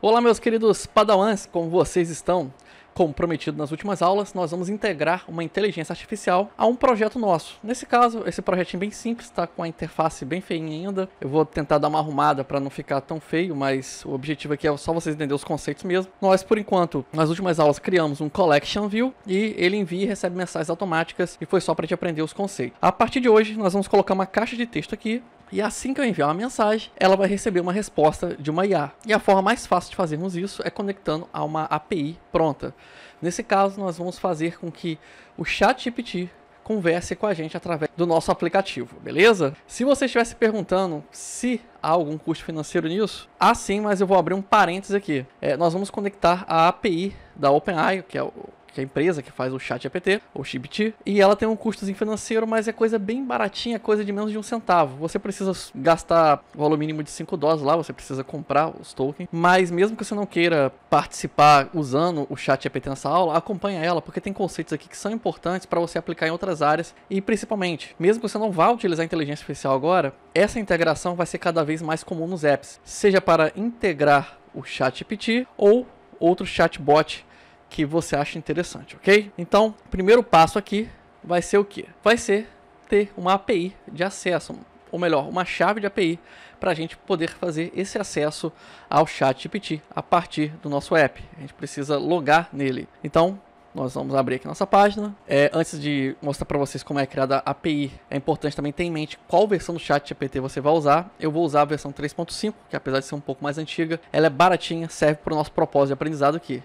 Olá, meus queridos padawans, como vocês estão? Como prometido nas últimas aulas, nós vamos integrar uma inteligência artificial a um projeto nosso. Nesse caso, esse projetinho é bem simples, está com a interface bem feinha ainda. Eu vou tentar dar uma arrumada para não ficar tão feio, mas o objetivo aqui é só vocês entenderem os conceitos mesmo. Nós, por enquanto, nas últimas aulas criamos um Collection View e ele envia e recebe mensagens automáticas e foi só para a gente aprender os conceitos. A partir de hoje, nós vamos colocar uma caixa de texto aqui e assim que eu enviar uma mensagem, ela vai receber uma resposta de uma IA. E a forma mais fácil de fazermos isso é conectando a uma API pronta. Nesse caso, nós vamos fazer com que o ChatGPT converse com a gente através do nosso aplicativo, beleza? Se você estiver se perguntando se há algum custo financeiro nisso, há sim, mas eu vou abrir um parênteses aqui. É, nós vamos conectar a API da OpenAI, que é o que é a empresa que faz o chat APT, ou Shibit, e ela tem um custozinho financeiro, mas é coisa bem baratinha, é coisa de menos de um centavo. Você precisa gastar o valor mínimo de 5 dólares lá, você precisa comprar os tokens, mas mesmo que você não queira participar usando o chat APT nessa aula, acompanha ela, porque tem conceitos aqui que são importantes para você aplicar em outras áreas, e principalmente, mesmo que você não vá utilizar a inteligência artificial agora, essa integração vai ser cada vez mais comum nos apps, seja para integrar o chat GPT ou outro chatbot que você acha interessante, ok? Então, primeiro passo aqui vai ser o que? Vai ser ter uma API de acesso, ou melhor, uma chave de API para a gente poder fazer esse acesso ao chat GPT a partir do nosso app. A gente precisa logar nele. Então, nós vamos abrir aqui nossa página. É, antes de mostrar para vocês como é criada a API, é importante também ter em mente qual versão do chat GPT você vai usar. Eu vou usar a versão 3.5, que apesar de ser um pouco mais antiga, ela é baratinha, serve para o nosso propósito de aprendizado aqui.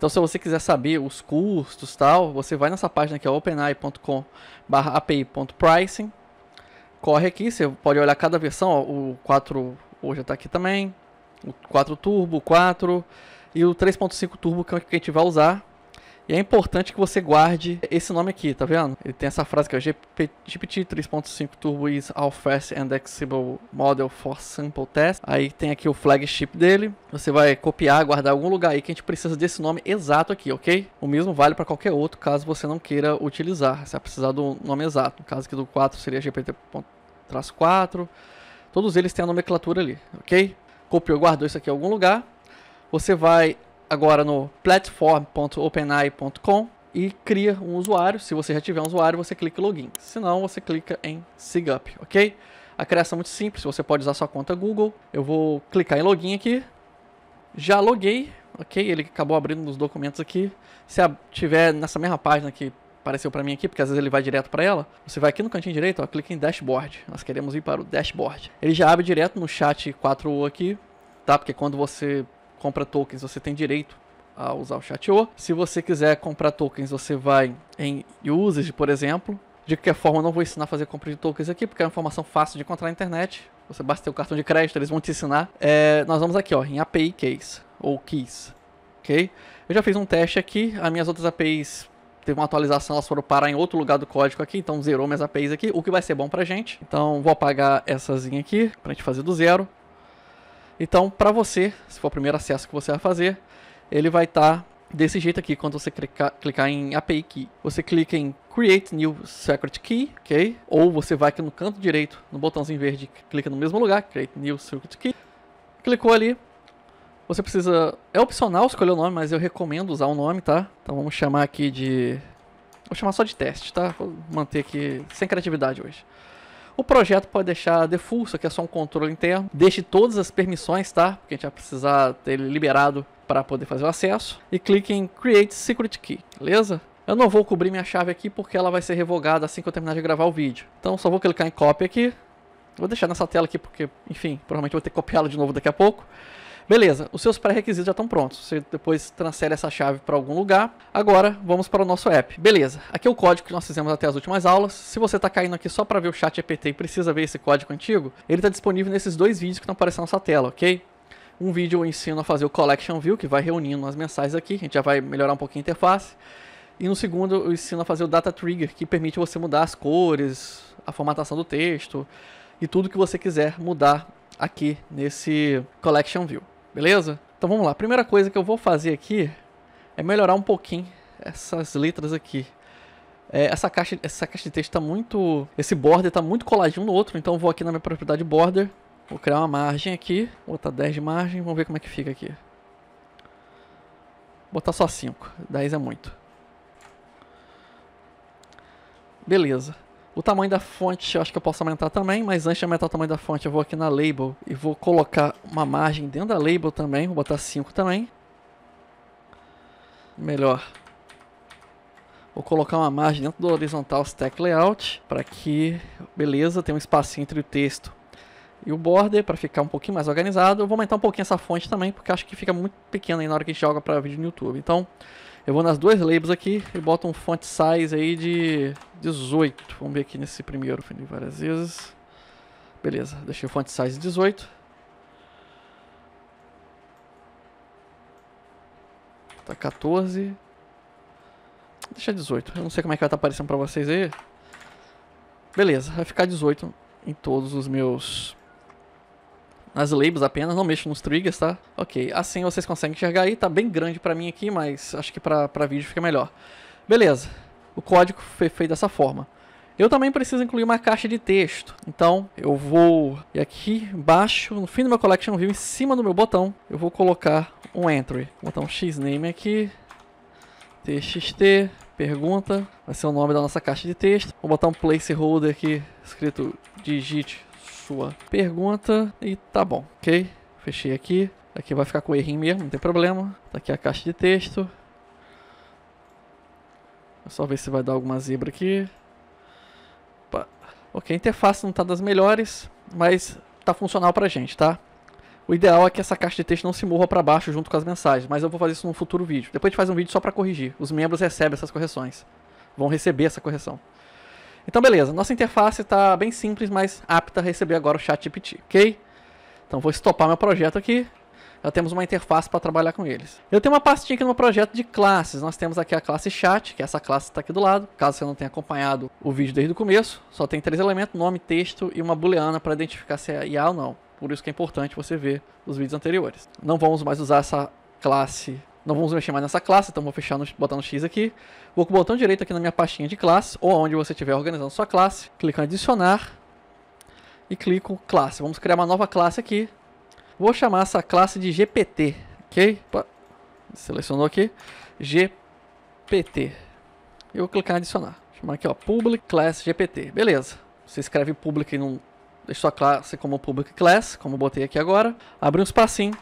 Então, se você quiser saber os custos tal, você vai nessa página que é openai.com/api.pricing. Corre aqui, você pode olhar cada versão. Ó, o 4 hoje está aqui também. O 4 Turbo, 4 e o 3.5 Turbo é que a gente vai usar. E é importante que você guarde esse nome aqui, tá vendo? Ele tem essa frase que é GPT 3.5 Turbo is all fast and accessible model for sample test. Aí tem aqui o flagship dele. Você vai copiar, guardar algum lugar aí que a gente precisa desse nome exato aqui, ok? O mesmo vale para qualquer outro caso você não queira utilizar. Você vai precisar do nome exato. No caso aqui do 4 seria GPT-4. Todos eles têm a nomenclatura ali, ok? Copiou, guardou isso aqui em algum lugar. Você vai agora no platform.openai.com e cria um usuário. Se você já tiver um usuário, você clica em login. Se não, você clica em SIGUP, ok? A criação é muito simples, você pode usar sua conta Google. Eu vou clicar em login aqui. Já loguei, ok? Ele acabou abrindo os documentos aqui. Se tiver nessa mesma página que apareceu para mim aqui, porque às vezes ele vai direto para ela. Você vai aqui no cantinho direito, ó, clica em dashboard. Nós queremos ir para o dashboard. Ele já abre direto no chat 4 aqui, tá? Porque quando você compra tokens, você tem direito a usar o ChatO. Se você quiser comprar tokens, você vai em usage, por exemplo. De qualquer forma, eu não vou ensinar a fazer compra de tokens aqui, porque é uma informação fácil de encontrar na internet. Você basta ter o cartão de crédito, eles vão te ensinar. É, nós vamos aqui, ó, em API Case, ou Keys, ok? Eu já fiz um teste aqui, as minhas outras APIs teve uma atualização, elas foram parar em outro lugar do código aqui, então zerou minhas APIs aqui, o que vai ser bom pra gente. Então vou apagar essazinha aqui, pra gente fazer do zero. Então, para você, se for o primeiro acesso que você vai fazer, ele vai estar tá desse jeito aqui, quando você clicar, clicar em API Key. Você clica em Create New Secret Key, ok? Ou você vai aqui no canto direito, no botãozinho verde, clica no mesmo lugar, Create New Secret Key. Clicou ali, você precisa... É opcional escolher o nome, mas eu recomendo usar o nome, tá? Então vamos chamar aqui de... Vou chamar só de teste, tá? Vou manter aqui sem criatividade hoje. O projeto pode deixar default, isso aqui é só um controle interno. Deixe todas as permissões, tá? Porque a gente vai precisar ter ele liberado para poder fazer o acesso. E clique em Create Secret Key, beleza? Eu não vou cobrir minha chave aqui porque ela vai ser revogada assim que eu terminar de gravar o vídeo. Então só vou clicar em copy aqui. Vou deixar nessa tela aqui porque, enfim, provavelmente vou ter que copiá-la de novo daqui a pouco. Beleza, os seus pré-requisitos já estão prontos. Você depois transfere essa chave para algum lugar. Agora, vamos para o nosso app. Beleza, aqui é o código que nós fizemos até as últimas aulas. Se você está caindo aqui só para ver o chat EPT e precisa ver esse código antigo, ele está disponível nesses dois vídeos que estão aparecendo na sua tela, ok? Um vídeo eu ensino a fazer o Collection View, que vai reunindo as mensagens aqui, a gente já vai melhorar um pouquinho a interface. E no segundo eu ensino a fazer o Data Trigger, que permite você mudar as cores, a formatação do texto e tudo que você quiser mudar aqui nesse Collection View. Beleza? Então vamos lá. A primeira coisa que eu vou fazer aqui é melhorar um pouquinho essas letras aqui. É, essa, caixa, essa caixa de texto está muito... Esse border está muito coladinho no outro, então eu vou aqui na minha propriedade border. Vou criar uma margem aqui. Vou botar 10 de margem. Vamos ver como é que fica aqui. Vou botar só 5. 10 é muito. Beleza. O tamanho da fonte eu acho que eu posso aumentar também, mas antes de aumentar o tamanho da fonte eu vou aqui na Label e vou colocar uma margem dentro da Label também, vou botar 5 também. Melhor. Vou colocar uma margem dentro do horizontal stack layout para que, beleza, tem um espacinho entre o texto e o border para ficar um pouquinho mais organizado. Eu vou aumentar um pouquinho essa fonte também, porque acho que fica muito pequena aí na hora que a gente joga para vídeo no YouTube. Então, eu vou nas duas labels aqui e boto um font size aí de 18. Vamos ver aqui nesse primeiro, fui várias vezes. Beleza, deixei o font size 18. Tá 14. Deixa 18. Eu não sei como é que vai estar tá aparecendo pra vocês aí. Beleza, vai ficar 18 em todos os meus nas labels apenas, não mexo nos triggers, tá? Ok, assim vocês conseguem enxergar aí, tá bem grande pra mim aqui, mas acho que pra, pra vídeo fica melhor. Beleza, o código foi feito dessa forma. Eu também preciso incluir uma caixa de texto, então eu vou e aqui embaixo, no fim do meu collection view, em cima do meu botão, eu vou colocar um entry. Vou botar um xname aqui, txt, pergunta, vai ser o nome da nossa caixa de texto. Vou botar um placeholder aqui, escrito digit sua pergunta. E tá bom, ok? Fechei aqui. Aqui vai ficar com o errinho mesmo, não tem problema. Tá aqui a caixa de texto. É só ver se vai dar alguma zebra aqui. Opa. Ok, a interface não tá das melhores, mas tá funcional pra gente, tá? O ideal é que essa caixa de texto não se morra para baixo junto com as mensagens, mas eu vou fazer isso num futuro vídeo. Depois a gente faz um vídeo só para corrigir. Os membros recebem essas correções. Vão receber essa correção. Então beleza, nossa interface está bem simples, mas apta a receber agora o chat GPT, ok? Então vou estopar meu projeto aqui. Já temos uma interface para trabalhar com eles. Eu tenho uma pastinha aqui no meu projeto de classes. Nós temos aqui a classe chat, que é essa classe está aqui do lado. Caso você não tenha acompanhado o vídeo desde o começo, só tem três elementos, nome, texto e uma booleana para identificar se é IA ou não. Por isso que é importante você ver os vídeos anteriores. Não vamos mais usar essa classe não vamos mexer mais nessa classe, então vou fechar no, botar no X aqui. Vou com o botão direito aqui na minha pastinha de classe, ou onde você estiver organizando sua classe, clico em adicionar e clico classe. Vamos criar uma nova classe aqui. Vou chamar essa classe de GPT, ok? Opa. Selecionou aqui, GPT. Eu vou clicar em adicionar. Vou chamar aqui, ó, public class GPT. Beleza. Você escreve public, não deixa sua classe como public class, como botei aqui agora. Abre um espacinho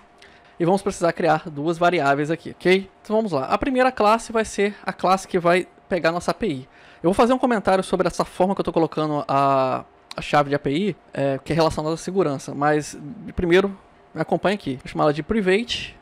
e vamos precisar criar duas variáveis aqui, ok? Então vamos lá. A primeira classe vai ser a classe que vai pegar nossa API. Eu vou fazer um comentário sobre essa forma que eu estou colocando a, a, chave de API, é, que é relacionada à segurança. Mas primeiro, me acompanha aqui. Vou chamar ela de private.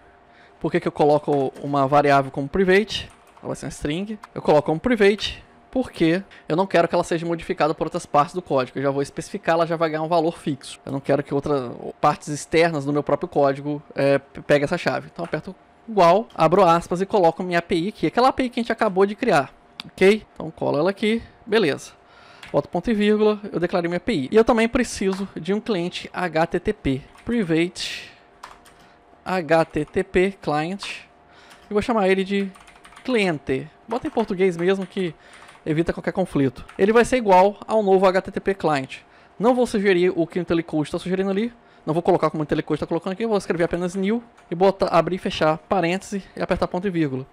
Por que, que eu coloco uma variável como private? Ela vai ser uma string. Eu coloco como private porque eu não quero que ela seja modificada por outras partes do código. Eu já vou especificar, ela já vai ganhar um valor fixo. Eu não quero que outras partes externas do meu próprio código é, pegue essa chave. Então aperto igual, abro aspas e coloco minha API aqui, aquela API que a gente acabou de criar, ok? Então colo ela aqui, beleza. Boto ponto e vírgula, eu declarei minha API. E eu também preciso de um cliente HTTP, private HTTP client, e vou chamar ele de cliente. Bota em português mesmo que evita qualquer conflito. Ele vai ser igual ao novo HTTP client. Não vou sugerir o que o IntelliCode está sugerindo ali, não vou colocar como o IntelliCode está colocando aqui, vou escrever apenas new e botar, abrir e fechar parêntese e apertar ponto e vírgula.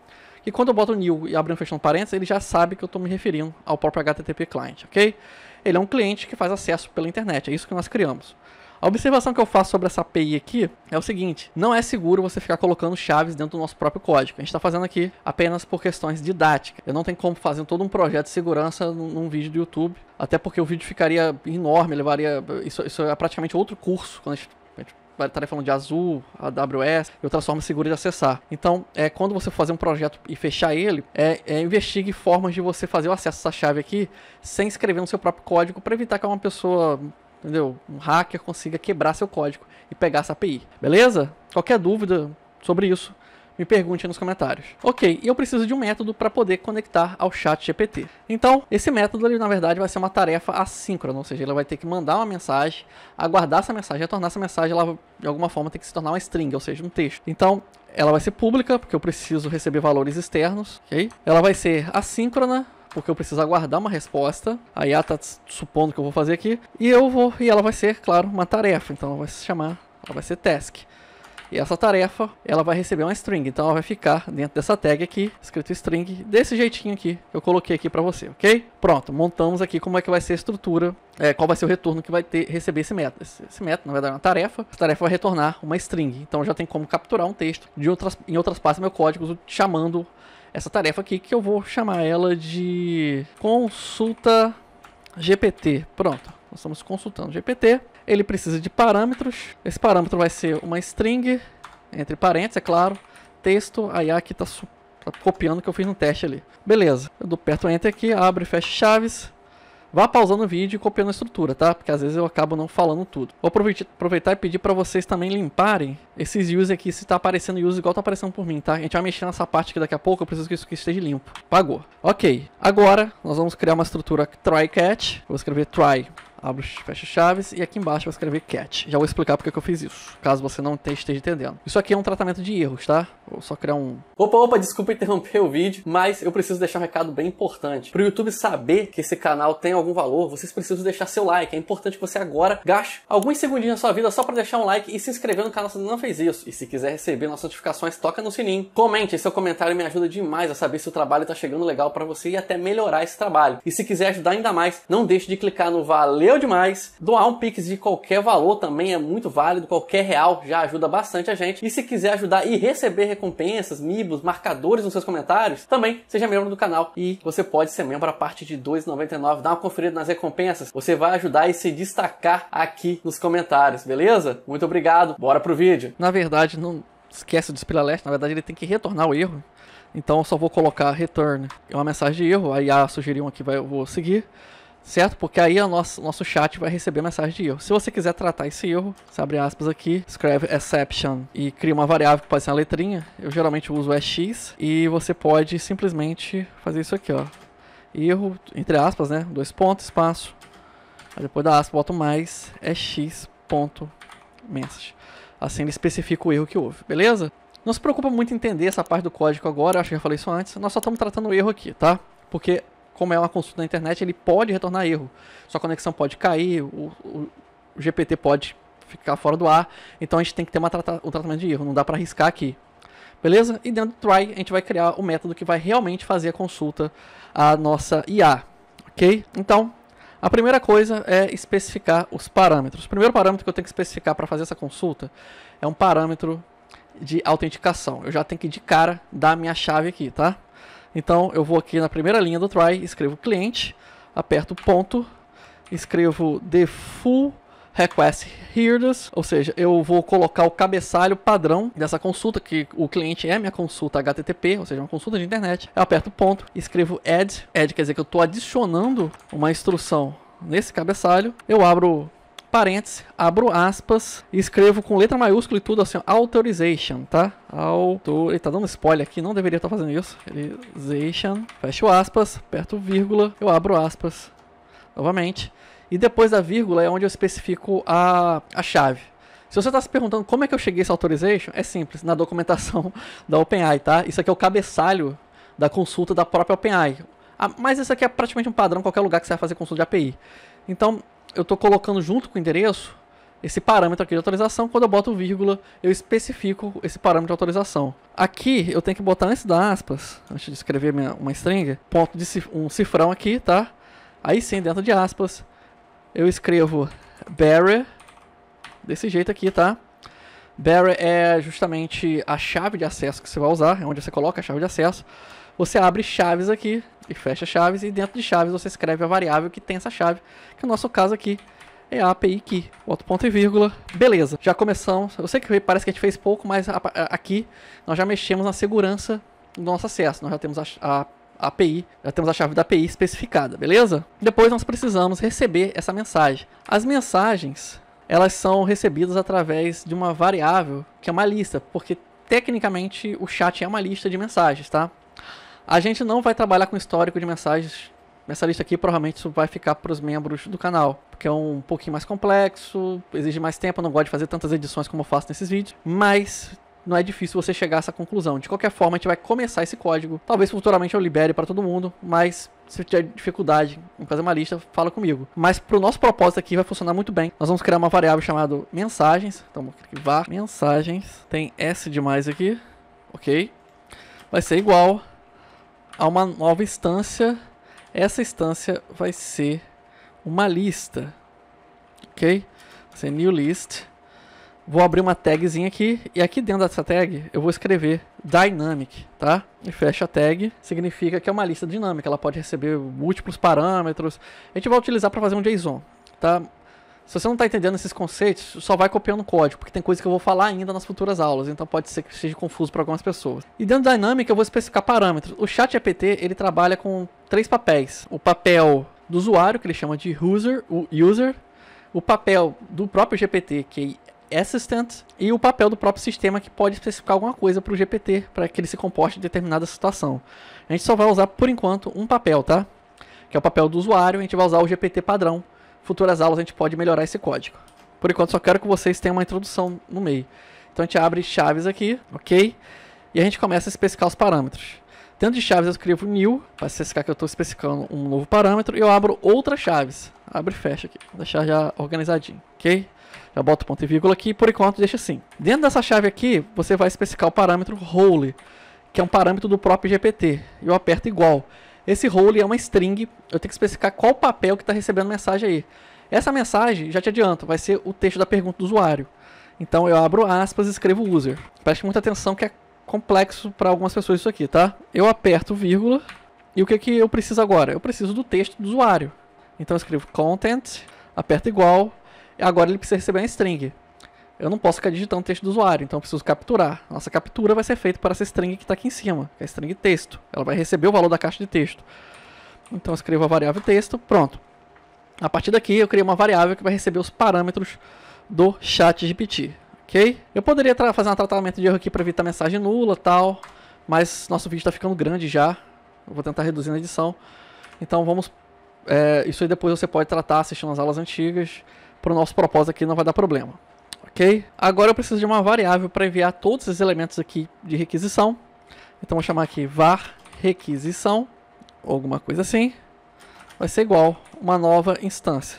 E quando eu boto new e abrir e fechar parênteses, ele já sabe que eu estou me referindo ao próprio HTTP client, ok? Ele é um cliente que faz acesso pela internet, é isso que nós criamos. A observação que eu faço sobre essa API aqui é o seguinte, não é seguro você ficar colocando chaves dentro do nosso próprio código. A gente está fazendo aqui apenas por questões didáticas. Eu não tenho como fazer todo um projeto de segurança num, vídeo do YouTube, até porque o vídeo ficaria enorme, levaria... Isso, isso é praticamente outro curso, quando a gente estar falando de Azul, AWS e outras formas seguras de acessar. Então, é, quando você fazer um projeto e fechar ele, é, é, investigue formas de você fazer o acesso a essa chave aqui sem escrever no seu próprio código para evitar que uma pessoa entendeu? Um hacker consiga quebrar seu código e pegar essa API, beleza? Qualquer dúvida sobre isso, me pergunte nos comentários. Ok, e eu preciso de um método para poder conectar ao chat GPT. Então, esse método, ali na verdade, vai ser uma tarefa assíncrona, ou seja, ele vai ter que mandar uma mensagem, aguardar essa mensagem, retornar essa mensagem, ela de alguma forma tem que se tornar uma string, ou seja, um texto. Então, ela vai ser pública, porque eu preciso receber valores externos, ok? Ela vai ser assíncrona, porque eu preciso aguardar uma resposta. A IA tá supondo que eu vou fazer aqui. E eu vou. E ela vai ser, claro, uma tarefa. Então ela vai se chamar. Ela vai ser task. E essa tarefa, ela vai receber uma string. Então ela vai ficar dentro dessa tag aqui, escrito string, desse jeitinho aqui que eu coloquei aqui para você, ok? Pronto, montamos aqui como é que vai ser a estrutura, é, qual vai ser o retorno que vai ter, receber esse método. Esse, esse método, na verdade, é uma tarefa. Essa tarefa vai retornar uma string. Então já tem como capturar um texto de outras, em outras partes do meu código chamando essa tarefa aqui que eu vou chamar ela de consulta GPT. Pronto, nós estamos consultando GPT. Ele precisa de parâmetros. Esse parâmetro vai ser uma string, entre parênteses, é claro, texto. Aí aqui está tá copiando o que eu fiz no teste ali. Beleza, eu dou perto Enter aqui, abre e fecha chaves. Vá pausando o vídeo e copiando a estrutura, tá? Porque às vezes eu acabo não falando tudo. Vou aproveitar e pedir para vocês também limparem esses views aqui, se tá aparecendo views igual tá aparecendo por mim, tá? A gente vai mexer nessa parte aqui daqui a pouco, eu preciso que isso aqui esteja limpo. Pagou. Ok. Agora, nós vamos criar uma estrutura try catch. Vou escrever try abro, fecho chaves e aqui embaixo eu vou escrever cat. Já vou explicar porque que eu fiz isso, caso você não esteja entendendo. Isso aqui é um tratamento de erros, tá? Vou só criar um... Opa, opa, desculpa interromper o vídeo, mas eu preciso deixar um recado bem importante. Para o YouTube saber que esse canal tem algum valor, vocês precisam deixar seu like. É importante que você agora gaste alguns segundinhos da sua vida só para deixar um like e se inscrever no canal se não fez isso. E se quiser receber nossas notificações, toca no sininho. Comente, seu comentário me ajuda demais a saber se o trabalho está chegando legal para você e até melhorar esse trabalho. E se quiser ajudar ainda mais, não deixe de clicar no valeu valeu demais. Doar um Pix de qualquer valor também é muito válido, qualquer real já ajuda bastante a gente. E se quiser ajudar e receber recompensas, mibos, marcadores nos seus comentários, também seja membro do canal e você pode ser membro a partir de 2,99. Dá uma conferida nas recompensas, você vai ajudar e se destacar aqui nos comentários, beleza? Muito obrigado, bora pro vídeo. Na verdade, não esquece do Spill Alert, na verdade ele tem que retornar o erro. Então eu só vou colocar return, é uma mensagem de erro, aí a sugeriu um aqui, vai, eu vou seguir certo? Porque aí o nosso, nosso chat vai receber mensagem de erro. Se você quiser tratar esse erro, você abre aspas aqui, escreve exception e cria uma variável que pode ser uma letrinha. Eu geralmente uso o x e você pode simplesmente fazer isso aqui, ó. Erro, entre aspas, né? Dois pontos, espaço. Aí depois da aspa, boto mais, é x ponto Assim ele especifica o erro que houve, beleza? Não se preocupa muito em entender essa parte do código agora, acho que já falei isso antes. Nós só estamos tratando o erro aqui, tá? Porque como é uma consulta na internet, ele pode retornar erro. Sua conexão pode cair, o, o, o GPT pode ficar fora do ar. Então a gente tem que ter uma, um tratamento de erro, não dá para arriscar aqui. Beleza? E dentro do try, a gente vai criar o método que vai realmente fazer a consulta à nossa IA. Ok? Então, a primeira coisa é especificar os parâmetros. O primeiro parâmetro que eu tenho que especificar para fazer essa consulta é um parâmetro de autenticação. Eu já tenho que de cara dar a minha chave aqui, tá? Então eu vou aqui na primeira linha do try, escrevo cliente, aperto ponto, escrevo the full request hearers, ou seja, eu vou colocar o cabeçalho padrão dessa consulta, que o cliente é minha consulta HTTP, ou seja, uma consulta de internet. Eu aperto ponto, escrevo add, add quer dizer que eu estou adicionando uma instrução nesse cabeçalho, eu abro parênteses, abro aspas, escrevo com letra maiúscula e tudo assim, authorization, tá? Autor... Ele tá dando spoiler aqui, não deveria estar tá fazendo isso. Authorization, fecho aspas, aperto vírgula, eu abro aspas novamente. E depois da vírgula é onde eu especifico a, a chave. Se você está se perguntando como é que eu cheguei a esse authorization, é simples, na documentação da OpenAI, tá? Isso aqui é o cabeçalho da consulta da própria OpenAI. Ah, mas isso aqui é praticamente um padrão em qualquer lugar que você vai fazer consulta de API. Então, eu estou colocando junto com o endereço esse parâmetro aqui de autorização. Quando eu boto vírgula, eu especifico esse parâmetro de autorização. Aqui eu tenho que botar antes da aspas, antes de escrever minha, uma string, ponto de cif um cifrão aqui, tá? Aí sim, dentro de aspas, eu escrevo barrier desse jeito aqui, tá? Barrier é justamente a chave de acesso que você vai usar, é onde você coloca a chave de acesso. Você abre chaves aqui e fecha chaves, e dentro de chaves você escreve a variável que tem essa chave, que no nosso caso aqui é a API Key. Boto ponto e vírgula. Beleza, já começamos. Eu sei que parece que a gente fez pouco, mas a, a, aqui nós já mexemos na segurança do nosso acesso. Nós já temos a, a API, já temos a chave da API especificada, beleza? Depois nós precisamos receber essa mensagem. As mensagens, elas são recebidas através de uma variável, que é uma lista, porque tecnicamente o chat é uma lista de mensagens, tá? A gente não vai trabalhar com histórico de mensagens nessa lista aqui, provavelmente isso vai ficar para os membros do canal, porque é um pouquinho mais complexo, exige mais tempo, eu não gosto de fazer tantas edições como eu faço nesses vídeos, mas não é difícil você chegar a essa conclusão. De qualquer forma, a gente vai começar esse código. Talvez futuramente eu libere para todo mundo, mas se tiver dificuldade em fazer uma lista, fala comigo. Mas para o nosso propósito aqui vai funcionar muito bem. Nós vamos criar uma variável chamada mensagens. Então, vou clicar mensagens. Tem S demais aqui. Ok. Vai ser igual a uma nova instância. Essa instância vai ser uma lista, ok? Vai ser new list. Vou abrir uma tagzinha aqui e aqui dentro dessa tag eu vou escrever dynamic, tá? E fecha a tag, significa que é uma lista dinâmica, ela pode receber múltiplos parâmetros. A gente vai utilizar para fazer um JSON, tá? Se você não está entendendo esses conceitos, só vai copiando código, porque tem coisa que eu vou falar ainda nas futuras aulas, então pode ser que seja confuso para algumas pessoas. E dentro da dinâmica eu vou especificar parâmetros. O chat GPT, ele trabalha com três papéis. O papel do usuário, que ele chama de user, o user, o papel do próprio GPT, que é assistant, e o papel do próprio sistema, que pode especificar alguma coisa para o GPT, para que ele se comporte em determinada situação. A gente só vai usar, por enquanto, um papel, tá? Que é o papel do usuário, a gente vai usar o GPT padrão, futuras aulas a gente pode melhorar esse código. Por enquanto, só quero que vocês tenham uma introdução no meio. Então, a gente abre chaves aqui, ok? E a gente começa a especificar os parâmetros. Dentro de chaves, eu escrevo new, para especificar que eu estou especificando um novo parâmetro, e eu abro outras chaves. Abre e fecha aqui, vou deixar já organizadinho, ok? Já boto ponto e vírgula aqui, por enquanto deixa assim. Dentro dessa chave aqui, você vai especificar o parâmetro role, que é um parâmetro do próprio GPT. Eu aperto igual. Esse role é uma string, eu tenho que especificar qual papel que está recebendo a mensagem aí. Essa mensagem, já te adianto, vai ser o texto da pergunta do usuário. Então eu abro aspas e escrevo user. Preste muita atenção que é complexo para algumas pessoas isso aqui, tá? Eu aperto vírgula e o que, que eu preciso agora? Eu preciso do texto do usuário. Então eu escrevo content, aperto igual, agora ele precisa receber uma string eu não posso ficar digitando texto do usuário, então eu preciso capturar. Nossa captura vai ser feita para essa string que está aqui em cima, que é a string texto. Ela vai receber o valor da caixa de texto. Então eu escrevo a variável texto, pronto. A partir daqui eu criei uma variável que vai receber os parâmetros do chat GPT, ok? Eu poderia fazer um tratamento de erro aqui para evitar mensagem nula tal, mas nosso vídeo está ficando grande já. Eu vou tentar reduzir na edição. Então vamos... É, isso aí depois você pode tratar assistindo as aulas antigas. Para o nosso propósito aqui não vai dar problema. Ok? Agora eu preciso de uma variável para enviar todos os elementos aqui de requisição. Então vou chamar aqui var requisição, ou alguma coisa assim. Vai ser igual uma nova instância.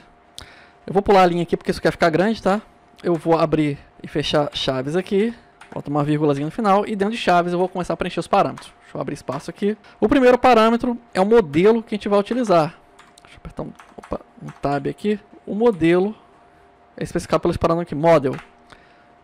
Eu vou pular a linha aqui porque isso quer ficar grande, tá? Eu vou abrir e fechar chaves aqui. Bota uma vírgulazinha no final e dentro de chaves eu vou começar a preencher os parâmetros. Deixa eu abrir espaço aqui. O primeiro parâmetro é o modelo que a gente vai utilizar. Deixa eu apertar um, opa, um tab aqui. O modelo especificado pelo aqui, Model.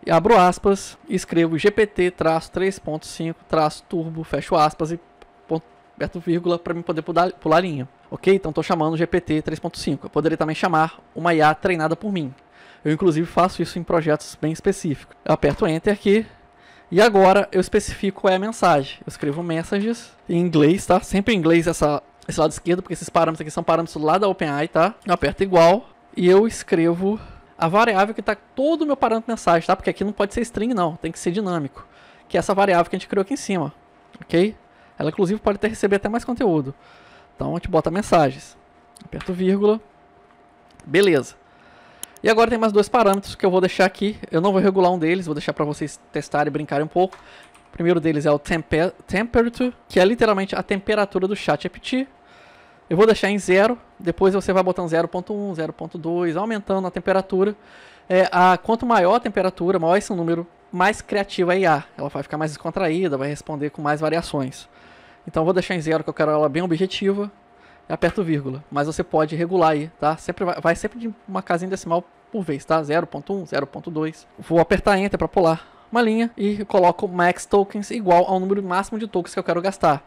E abro aspas, escrevo GPT-3.5-turbo, fecho aspas e ponto, aperto vírgula para me poder pular, pular linha. Ok? Então estou chamando GPT 3.5. Eu poderia também chamar uma IA treinada por mim. Eu inclusive faço isso em projetos bem específicos. Eu aperto Enter aqui e agora eu especifico qual é a mensagem. Eu escrevo messages em inglês, tá? Sempre em inglês essa, esse lado esquerdo, porque esses parâmetros aqui são parâmetros lá da OpenAI, tá? Eu aperto igual e eu escrevo a variável que está todo o meu parâmetro mensagem, tá? Porque aqui não pode ser string não, tem que ser dinâmico. Que é essa variável que a gente criou aqui em cima, ok? Ela inclusive pode até receber até mais conteúdo. Então a gente bota mensagens. Aperto vírgula. Beleza. E agora tem mais dois parâmetros que eu vou deixar aqui. Eu não vou regular um deles, vou deixar para vocês testarem e brincarem um pouco. O primeiro deles é o temper temperature, que é literalmente a temperatura do chat GPT. Eu vou deixar em zero, depois você vai botando 0.1, 0.2, aumentando a temperatura. É, a, quanto maior a temperatura, maior esse número, mais criativa a IA. Ela vai ficar mais descontraída, vai responder com mais variações. Então eu vou deixar em zero, que eu quero ela bem objetiva. E aperto vírgula. Mas você pode regular aí, tá? Sempre vai, vai sempre de uma casinha decimal por vez, tá? 0.1, 0.2. Vou apertar Enter para pular uma linha e coloco max tokens igual ao número máximo de tokens que eu quero gastar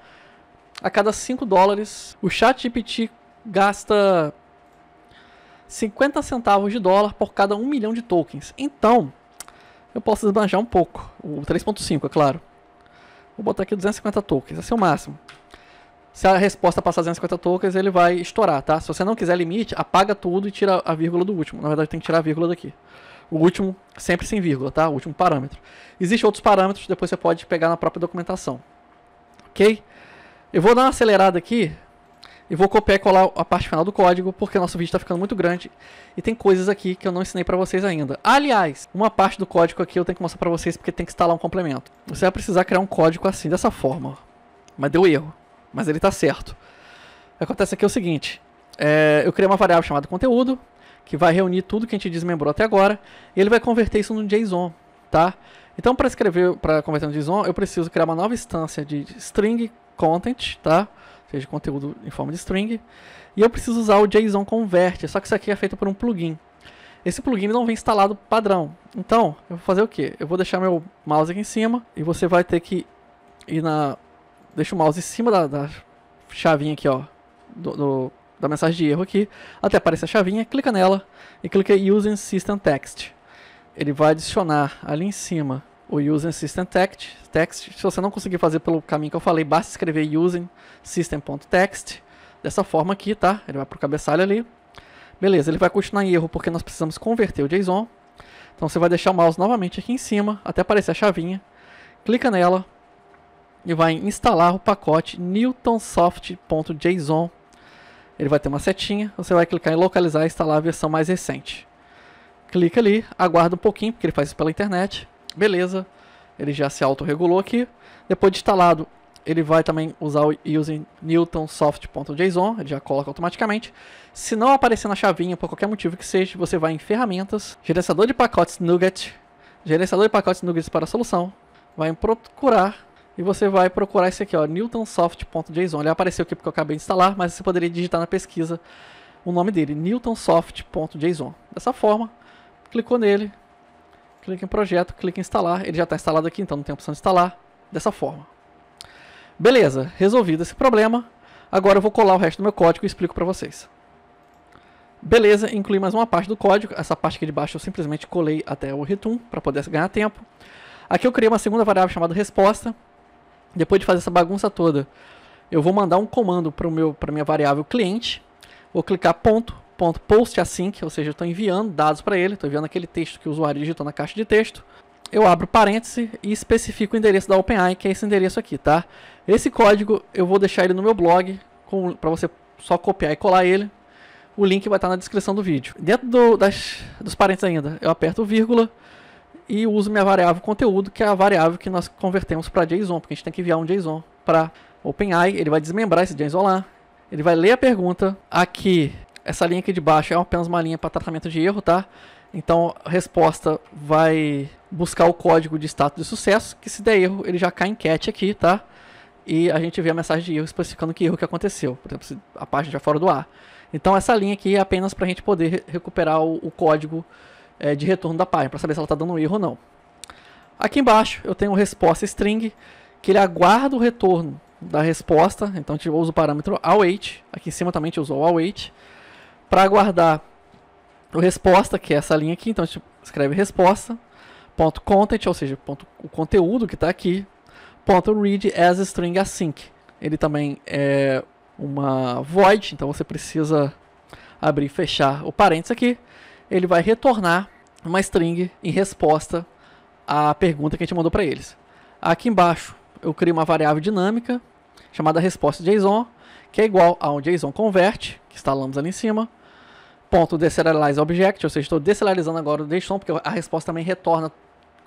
a cada 5 dólares, o chat GPT gasta 50 centavos de dólar por cada 1 milhão de tokens. Então, eu posso esbanjar um pouco, o 3.5, é claro. Vou botar aqui 250 tokens, esse é o máximo. Se a resposta passar 250 tokens, ele vai estourar, tá? Se você não quiser limite, apaga tudo e tira a vírgula do último. Na verdade, tem que tirar a vírgula daqui. O último, sempre sem vírgula, tá? O último parâmetro. Existem outros parâmetros, depois você pode pegar na própria documentação. Ok? Eu vou dar uma acelerada aqui e vou copiar e colar a parte final do código, porque nosso vídeo está ficando muito grande e tem coisas aqui que eu não ensinei para vocês ainda. Aliás, uma parte do código aqui eu tenho que mostrar para vocês porque tem que instalar um complemento. Você vai precisar criar um código assim, dessa forma. Mas deu erro, mas ele está certo. Acontece aqui é o seguinte, é, eu criei uma variável chamada conteúdo, que vai reunir tudo que a gente desmembrou até agora, e ele vai converter isso num JSON, tá? Então, para escrever, para converter no JSON, eu preciso criar uma nova instância de string content, tá? Ou seja, conteúdo em forma de string. E eu preciso usar o JSON Convert, só que isso aqui é feito por um plugin. Esse plugin não vem instalado padrão. Então, eu vou fazer o quê? Eu vou deixar meu mouse aqui em cima e você vai ter que ir na... Deixa o mouse em cima da, da chavinha aqui, ó, do, do, da mensagem de erro aqui, até aparecer a chavinha, clica nela e clica Using System Text. Ele vai adicionar ali em cima o Using System text, text. Se você não conseguir fazer pelo caminho que eu falei, basta escrever using system.text dessa forma aqui, tá? Ele vai para o cabeçalho ali. Beleza, ele vai continuar em erro porque nós precisamos converter o JSON. Então você vai deixar o mouse novamente aqui em cima, até aparecer a chavinha. Clica nela e vai instalar o pacote newtonsoft.json. Ele vai ter uma setinha, você vai clicar em localizar e instalar a versão mais recente. Clica ali, aguarda um pouquinho, porque ele faz isso pela internet. Beleza, ele já se autorregulou aqui. Depois de instalado, ele vai também usar o using NewtonSoft.Json. ele já coloca automaticamente. Se não aparecer na chavinha, por qualquer motivo que seja, você vai em ferramentas, gerenciador de pacotes Nugget, gerenciador de pacotes Nuggets para a solução, vai em procurar e você vai procurar esse aqui, ó, newtonsoft.json. Ele apareceu aqui porque eu acabei de instalar, mas você poderia digitar na pesquisa o nome dele, newtonsoft.json. Dessa forma, clicou nele, clica em projeto, clica em instalar, ele já está instalado aqui, então não tem opção de instalar, dessa forma. Beleza, resolvido esse problema, agora eu vou colar o resto do meu código e explico para vocês. Beleza, incluí mais uma parte do código, essa parte aqui de baixo eu simplesmente colei até o return para poder ganhar tempo. Aqui eu criei uma segunda variável chamada resposta, depois de fazer essa bagunça toda, eu vou mandar um comando para minha variável cliente, vou clicar ponto, .postasync, ou seja, eu estou enviando dados para ele, estou enviando aquele texto que o usuário digitou na caixa de texto. Eu abro parêntese e especifico o endereço da OpenAI, que é esse endereço aqui, tá? Esse código eu vou deixar ele no meu blog, para você só copiar e colar ele. O link vai estar na descrição do vídeo. Dentro do, das, dos parênteses ainda, eu aperto vírgula e uso minha variável conteúdo, que é a variável que nós convertemos para JSON, porque a gente tem que enviar um JSON para OpenAI, ele vai desmembrar esse JSON lá, ele vai ler a pergunta. Aqui essa linha aqui de baixo é apenas uma linha para tratamento de erro, tá? Então a resposta vai buscar o código de status de sucesso, que se der erro ele já cai em cat aqui, tá? E a gente vê a mensagem de erro especificando que erro que aconteceu, por exemplo, se a página já fora do ar. Então essa linha aqui é apenas para a gente poder recuperar o, o código é, de retorno da página, para saber se ela está dando um erro ou não. Aqui embaixo eu tenho resposta string, que ele aguarda o retorno da resposta, então a gente usa o parâmetro await, aqui em cima também a gente usou o await, para guardar o resposta, que é essa linha aqui. Então a gente escreve resposta, ponto content, ou seja, ponto, o conteúdo que está aqui, ponto read as string async. Ele também é uma void, então você precisa abrir e fechar o parênteses aqui. Ele vai retornar uma string em resposta à pergunta que a gente mandou para eles. Aqui embaixo eu crio uma variável dinâmica chamada resposta JSON, que é igual a um JSON convert, que instalamos ali em cima, ponto deserialize object, ou seja, estou deserializando agora o JSON, porque a resposta também retorna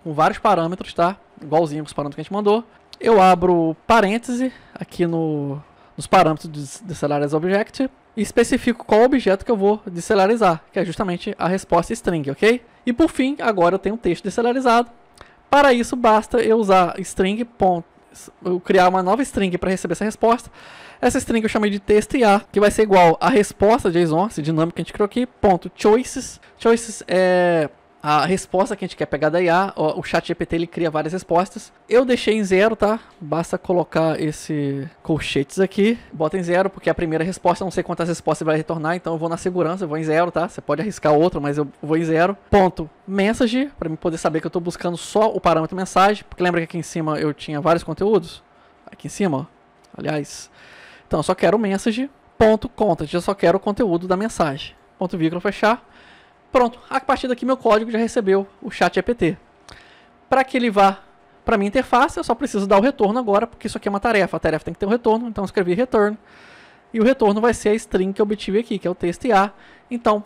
com vários parâmetros, tá? Igualzinho com os parâmetros que a gente mandou. Eu abro parêntese aqui no, nos parâmetros do deserialize object e especifico qual objeto que eu vou deserializar, que é justamente a resposta string, ok? E por fim, agora eu tenho um texto deserializado. Para isso, basta eu usar string.ponto eu criar uma nova string para receber essa resposta. Essa string eu chamei de texto IA, que vai ser igual a resposta JSON, essa dinâmica que a gente criou aqui, ponto choices. Choices é a resposta que a gente quer pegar da IA, o chat GPT ele cria várias respostas. Eu deixei em zero, tá? Basta colocar esse colchetes aqui, bota em zero, porque a primeira resposta, não sei quantas respostas vai retornar, então eu vou na segurança, eu vou em zero, tá? Você pode arriscar outro, mas eu vou em zero. Ponto. Message, para mim poder saber que eu estou buscando só o parâmetro mensagem, porque lembra que aqui em cima eu tinha vários conteúdos? Aqui em cima, ó. aliás. Então eu só quero message, ponto, content, eu só quero o conteúdo da mensagem. Ponto, vírgula, fechar Pronto, a partir daqui meu código já recebeu o chat EPT. Para que ele vá para minha interface, eu só preciso dar o retorno agora, porque isso aqui é uma tarefa. A tarefa tem que ter um retorno, então eu escrevi return. E o retorno vai ser a string que eu obtive aqui, que é o texto A. Então,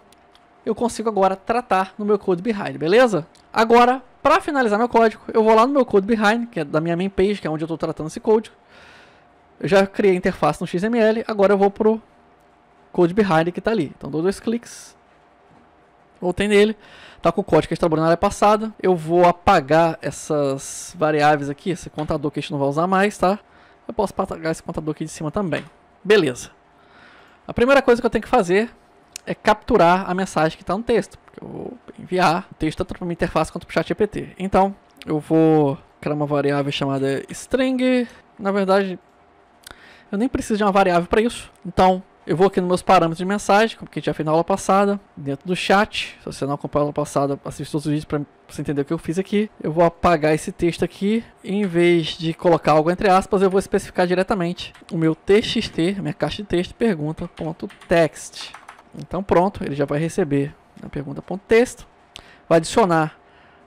eu consigo agora tratar no meu code behind, beleza? Agora, para finalizar meu código, eu vou lá no meu code behind, que é da minha main page, que é onde eu estou tratando esse código. Eu já criei a interface no XML, agora eu vou pro code behind que está ali. Então, dou dois cliques Voltei nele. Tá com o código que a gente trabalhou na área é passada. Eu vou apagar essas variáveis aqui, esse contador que a gente não vai usar mais, tá? Eu posso apagar esse contador aqui de cima também. Beleza. A primeira coisa que eu tenho que fazer é capturar a mensagem que está no texto. Eu vou enviar o texto tanto para minha interface quanto para o chat GPT. Então, eu vou criar uma variável chamada string. Na verdade, eu nem preciso de uma variável para isso. Então, eu vou aqui nos meus parâmetros de mensagem, como que já fiz na aula passada, dentro do chat. Se você não acompanhou a aula passada, assista os vídeos para você entender o que eu fiz aqui. Eu vou apagar esse texto aqui. Em vez de colocar algo entre aspas, eu vou especificar diretamente o meu txt, minha caixa de texto, pergunta.text. Então pronto, ele já vai receber a pergunta.texto. Vai adicionar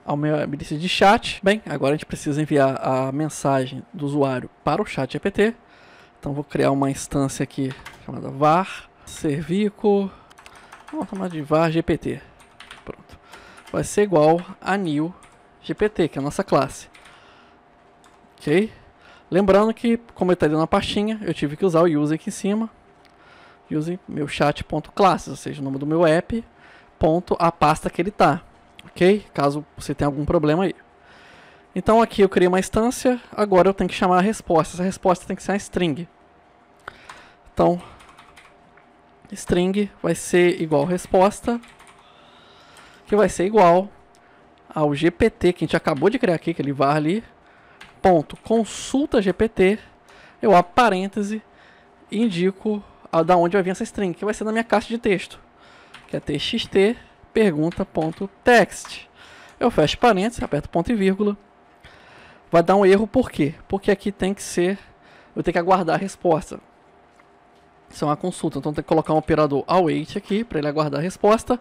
ao meu lista de chat. Bem, agora a gente precisa enviar a mensagem do usuário para o chat GPT. Então vou criar uma instância aqui chamada var servico. Vamos chamar de var GPT. Pronto. Vai ser igual a new GPT, que é a nossa classe. Ok? Lembrando que, como eu estaria tá na pastinha, eu tive que usar o use aqui em cima. Use meu chat.classes, ou seja, o nome do meu app, ponto a pasta que ele está. Ok? Caso você tenha algum problema aí. Então aqui eu criei uma instância, agora eu tenho que chamar a resposta. Essa resposta tem que ser uma string. Então, string vai ser igual resposta, que vai ser igual ao GPT que a gente acabou de criar aqui, que ele var ali, ponto, consulta GPT, eu abro parêntese e indico a, da onde vai vir essa string, que vai ser na minha caixa de texto, que é txt pergunta.text. Eu fecho parênteses, aperto ponto e vírgula. Vai dar um erro por quê? Porque aqui tem que ser, eu tenho que aguardar a resposta ser uma consulta, então tem que colocar um operador await aqui para ele aguardar a resposta.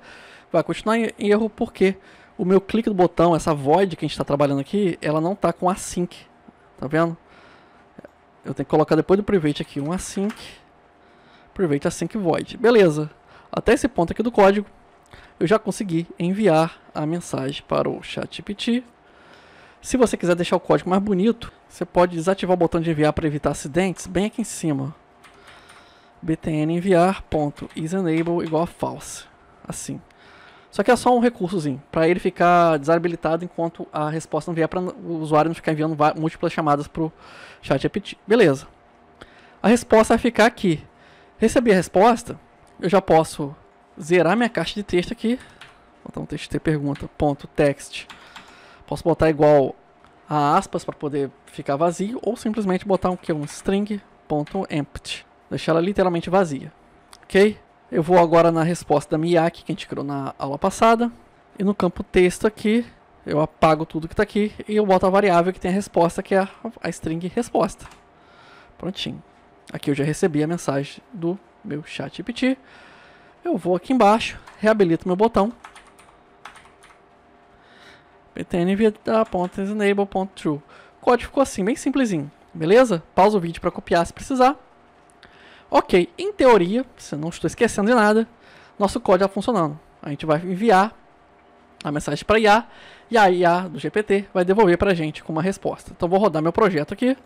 Vai continuar em erro porque o meu clique do botão, essa void que a gente está trabalhando aqui, ela não está com async. Tá vendo? Eu tenho que colocar depois do private aqui um async, private async void. Beleza. Até esse ponto aqui do código, eu já consegui enviar a mensagem para o ChatGPT. Se você quiser deixar o código mais bonito, você pode desativar o botão de enviar para evitar acidentes bem aqui em cima btn enviar ponto is igual a false. Assim. Só que é só um recursozinho, para ele ficar desabilitado enquanto a resposta não vier, para o usuário não ficar enviando múltiplas chamadas para o chat GPT. Beleza. A resposta vai ficar aqui. Recebi a resposta, eu já posso zerar minha caixa de texto aqui. Botar um texto de pergunta, ponto, text. Posso botar igual a aspas para poder ficar vazio, ou simplesmente botar um, que, um string, ponto, empty deixar ela literalmente vazia, ok? Eu vou agora na resposta da Miyake, que a gente criou na aula passada, e no campo texto aqui, eu apago tudo que está aqui e eu boto a variável que tem a resposta, que é a, string resposta. Prontinho. Aqui eu já recebi a mensagem do meu chat GPT. Eu vou aqui embaixo, reabilito meu botão. btnvida.enable.true. O código ficou assim, bem simplesinho. Beleza? Pausa o vídeo para copiar se precisar. Ok, em teoria, se eu não estou esquecendo de nada, nosso código está funcionando. A gente vai enviar a mensagem para IA e a IA do GPT vai devolver para a gente com uma resposta. Então vou rodar meu projeto aqui.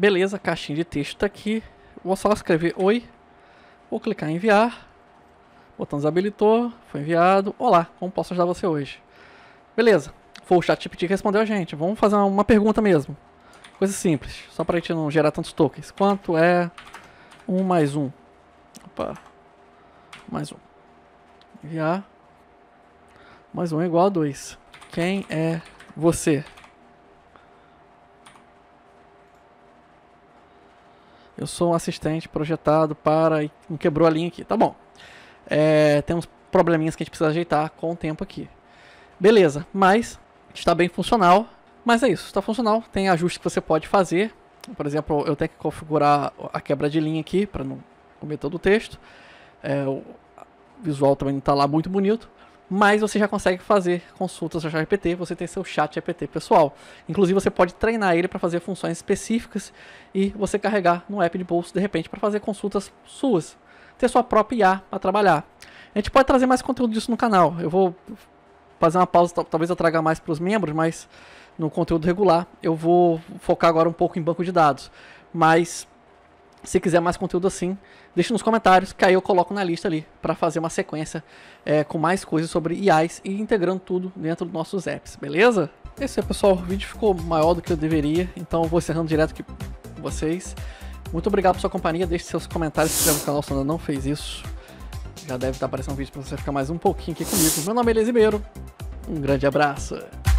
Beleza, caixinha de texto está aqui. Vou só escrever oi. Vou clicar em enviar. Botão desabilitou, foi enviado. Olá, como posso ajudar você hoje? Beleza, foi o chat GPT que respondeu a gente. Vamos fazer uma pergunta mesmo. Coisa simples, só para a gente não gerar tantos tokens. Quanto é 1 mais 1? Opa, mais 1. Enviar. Mais 1 é igual a 2. Quem é você? Eu sou um assistente projetado para. Não quebrou a linha aqui. Tá bom. É, tem uns probleminhas que a gente precisa ajeitar com o tempo aqui. Beleza, mas está bem funcional. Mas é isso, está funcional. Tem ajustes que você pode fazer. Por exemplo, eu tenho que configurar a quebra de linha aqui para não comer todo o texto. É, o visual também não está lá muito bonito mas você já consegue fazer consultas ao ChatGPT, você tem seu chat GPT pessoal. Inclusive você pode treinar ele para fazer funções específicas e você carregar no app de bolso de repente para fazer consultas suas, ter sua própria IA para trabalhar. A gente pode trazer mais conteúdo disso no canal. Eu vou fazer uma pausa, talvez eu traga mais para os membros, mas no conteúdo regular eu vou focar agora um pouco em banco de dados. Mas se quiser mais conteúdo assim, deixe nos comentários, que aí eu coloco na lista ali para fazer uma sequência é, com mais coisas sobre IA's e integrando tudo dentro dos nossos apps, beleza? esse É pessoal. O vídeo ficou maior do que eu deveria, então eu vou encerrando direto aqui com vocês. Muito obrigado pela sua companhia, deixe seus comentários se inscreva no canal se ainda não fez isso. Já deve estar tá aparecendo um vídeo para você ficar mais um pouquinho aqui comigo. Meu nome é Elias Ribeiro, um grande abraço.